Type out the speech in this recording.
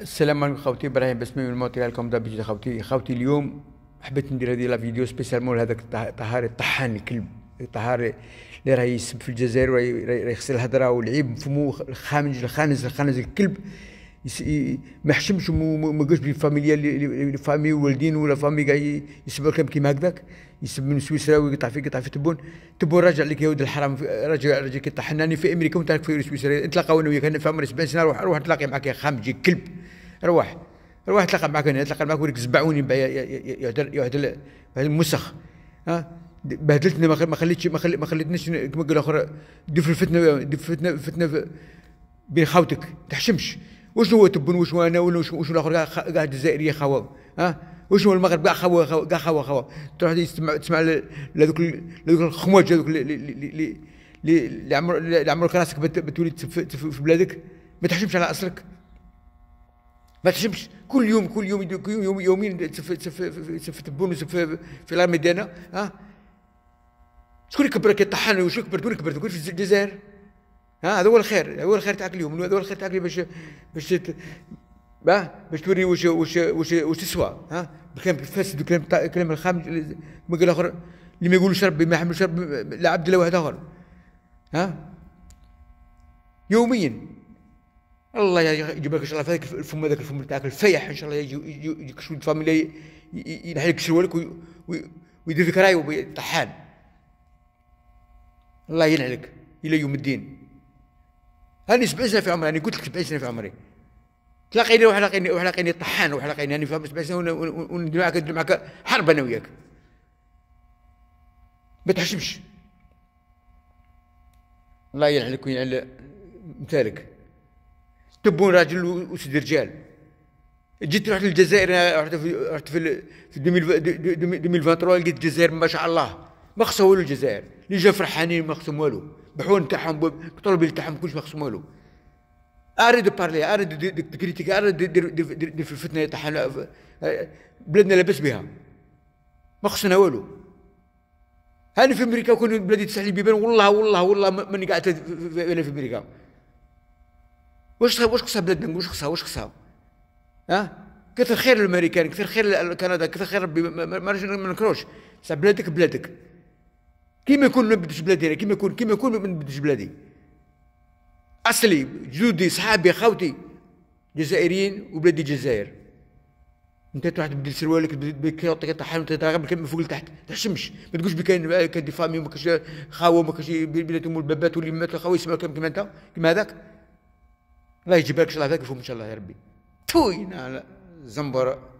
السلام عليكم خوتي ابراهيم بسمي من لكم دابا جيت خوتي خوتي اليوم حبيت ندير هذه لا فيديو مول هذاك طهاري الطحان الكلب طهاري اللي راه يسب في الجزائر راه يخسر الهضره والعيب في فمو الخامج الخانز الخانز الكلب ما حشمش وما قالش بلي فاميليا فامي والدين ولا فامي جاي يسبر كلام كيما هكذاك يسب من سويسرا ويقطع في قطع في تبون تبون راجع لك يا ولد الحرام راجع راجع كي طحناني في امريكا وانت في سويسرا نتلاقاو انا وياك انا في عمري 70 سنه روح روح نتلاقي معك يا خام تجي كلب روح روح نتلاقى معك هنا نتلاقى معك لك زبعوني يعدل يعدل المسخ ها بهدلتنا ما خليتش ما, خلي ما خليتنيش كما قال اخر دير فتنه الفتنه دير الفتنه فتنه بين خاوتك تحشمش وشنو هو تبن وشنو انا وشنو الاخر كاع الجزائريه خواو ها وشنو المغرب كاع خوا كاع خوا خوا تروح تسمع تسمع لذوك لذوك الخموج هذوك اللي اللي اللي عمرك راسك بتولي في بلادك ما تحشمش على اصلك ما تحشمش كل يوم كل يوم يوم يوم يومين في تبون في في العالم ديالنا ها شكون اللي كبرك يطحن وشكون كبرت وين كبرت كبرت في الجزائر ها هذا هو الخير هو الخير تاعك اليوم هذا هو الخير تاعك باش باش باش توري واش واش واش واش تسوى ها الكلام الفاسد والكلام الكلام الخام ما قال اخر اللي ما يقولوش ربي ما يحملوش ربي لا عبد لا واحد اخر ها يوميا الله يجيب لك ان شاء الله هذاك الفم هذاك الفم تاعك الفيح ان شاء الله يجيك شويه فاميلي ينحي لك سروالك ويدير لك راي ويطحان الله ينعلك الى يوم الدين هاني سبع سنين في عمري انا قلت لك سبع سنين في عمري تلاقيني وحلاقيني وحلاقيني طحان وحلاقيني هاني فهمت سبع سنه وندير معك ندير معك حرب انا وياك ما تحشمش الله يلعنك ويلعن مثالك تبون راجل وسد رجال جيت رحت للجزائر رحت في رحت في 2023 لقيت الجزائر ما شاء الله ما خصوا الجزائر اللي جا فرحانين ما خصهم والو بحون تاعهم بالطلبي تاعهم كلش ما خصهم والو اري دو بارلي اري دو كريتيك اري دو في الفتنه تاع بلادنا لاباس بها ما خصنا والو هاني في امريكا كون بلادي لي بيبان والله والله والله ماني قاعد انا في امريكا واش واش خصها بلادنا واش خصها واش خصها ها كثر خير الامريكان كثر خير كندا كثر خير ربي ما نكروش بلادك بلادك كيما يكون ما نبدش بلادي كيما يكون كيما يكون ما نبدش بلادي اصلي جدودي صحابي خوتي جزائريين وبلادي الجزائر انت تروح تبدل سروالك تعطيك طحان وتتغرب كلمه فوق لتحت تحشمش ما تقولش بكاين كاين دي فامي وما كاش خاوه وما كاش ام البابات واللي مات الخاوه يسمعوا كيما انت كيما هذاك الله يجيب لك ان شاء الله هذاك يفهم ان شاء الله يا ربي توي زنبره